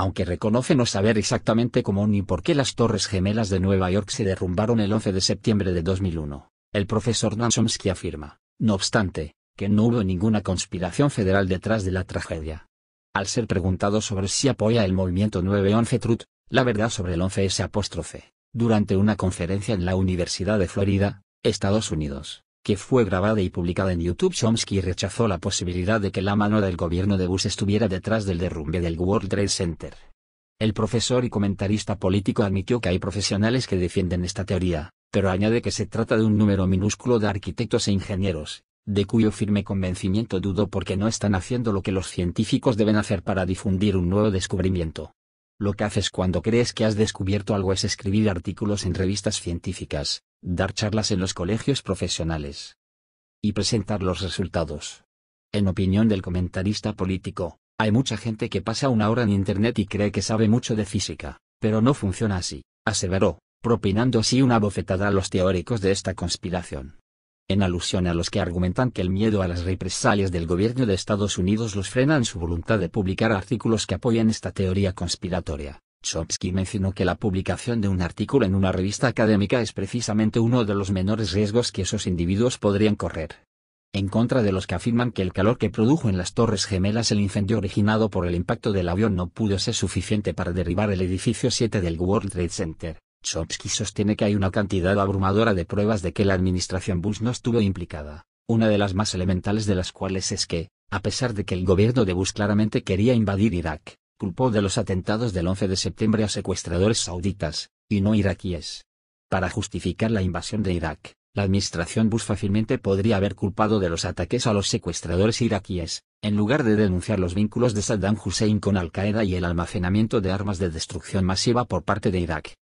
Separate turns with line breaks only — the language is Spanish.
aunque reconoce no saber exactamente cómo ni por qué las Torres Gemelas de Nueva York se derrumbaron el 11 de septiembre de 2001. El profesor Nansomsky afirma, no obstante, que no hubo ninguna conspiración federal detrás de la tragedia. Al ser preguntado sobre si apoya el movimiento 9-11 Truth, la verdad sobre el 11 es apóstrofe, durante una conferencia en la Universidad de Florida, Estados Unidos, que fue grabada y publicada en YouTube, Chomsky rechazó la posibilidad de que la mano del gobierno de Bush estuviera detrás del derrumbe del World Trade Center. El profesor y comentarista político admitió que hay profesionales que defienden esta teoría, pero añade que se trata de un número minúsculo de arquitectos e ingenieros, de cuyo firme convencimiento dudo porque no están haciendo lo que los científicos deben hacer para difundir un nuevo descubrimiento. Lo que haces cuando crees que has descubierto algo es escribir artículos en revistas científicas, dar charlas en los colegios profesionales y presentar los resultados. En opinión del comentarista político, hay mucha gente que pasa una hora en Internet y cree que sabe mucho de física, pero no funciona así, aseveró, propinando así una bofetada a los teóricos de esta conspiración. En alusión a los que argumentan que el miedo a las represalias del gobierno de Estados Unidos los frena en su voluntad de publicar artículos que apoyan esta teoría conspiratoria. Chomsky mencionó que la publicación de un artículo en una revista académica es precisamente uno de los menores riesgos que esos individuos podrían correr. En contra de los que afirman que el calor que produjo en las Torres Gemelas el incendio originado por el impacto del avión no pudo ser suficiente para derribar el edificio 7 del World Trade Center, Chomsky sostiene que hay una cantidad abrumadora de pruebas de que la administración Bush no estuvo implicada, una de las más elementales de las cuales es que, a pesar de que el gobierno de Bush claramente quería invadir Irak, culpó de los atentados del 11 de septiembre a secuestradores sauditas, y no iraquíes. Para justificar la invasión de Irak, la administración Bush fácilmente podría haber culpado de los ataques a los secuestradores iraquíes, en lugar de denunciar los vínculos de Saddam Hussein con Al-Qaeda y el almacenamiento de armas de destrucción masiva por parte de Irak.